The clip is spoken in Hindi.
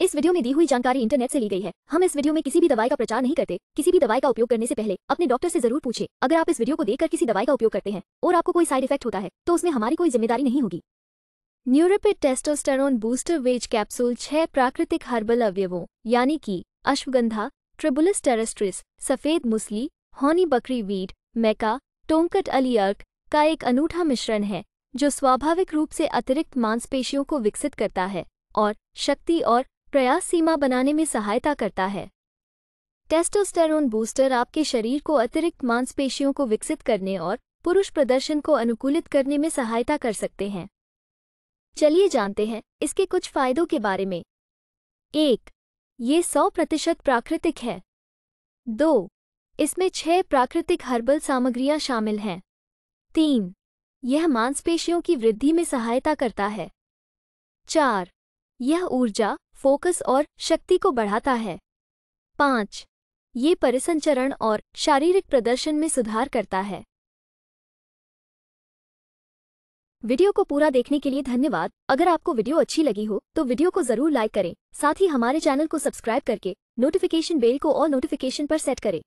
इस वीडियो में दी हुई जानकारी इंटरनेट से ली गई है हम इस वीडियो में किसी भी दवाई का प्रचार नहीं करते किसी भी दवाई का उपयोग करने से पहले अपने डॉक्टर से जरूर पूछे अगर आप इस वीडियो को देखकर किसी दवाई का उपयोग करते हैं और आपको कोई साइड इफेक्ट होता है तो उसमें हमारी कोई जिम्मेदारी नहीं होगी न्यूरोपिड टेस्टोस्टेरोन बूस्टर वेज कैप्सूल छह प्राकृतिक हर्बल अवयवों यानी कि ashwagandha tribulus terrestris safed musli horny बकरी वीट मैका टोंकट अली अर्क का एक अनूठा मिश्रण है जो स्वाभाविक रूप से अतिरिक्त मांसपेशियों को विकसित करता है और शक्ति और प्रयास सीमा बनाने में सहायता करता है टेस्टोस्टेरोन बूस्टर आपके शरीर को अतिरिक्त मांसपेशियों को विकसित करने और पुरुष प्रदर्शन को अनुकूलित करने में सहायता कर सकते हैं चलिए जानते हैं इसके कुछ फायदों के बारे में एक ये सौ प्रतिशत प्राकृतिक है दो इसमें छह प्राकृतिक हर्बल सामग्रियां शामिल हैं तीन यह मांसपेशियों की वृद्धि में सहायता करता है चार यह ऊर्जा फोकस और शक्ति को बढ़ाता है पाँच ये परिसंचरण और शारीरिक प्रदर्शन में सुधार करता है वीडियो को पूरा देखने के लिए धन्यवाद अगर आपको वीडियो अच्छी लगी हो तो वीडियो को जरूर लाइक करें साथ ही हमारे चैनल को सब्सक्राइब करके नोटिफिकेशन बेल को और नोटिफिकेशन पर सेट करें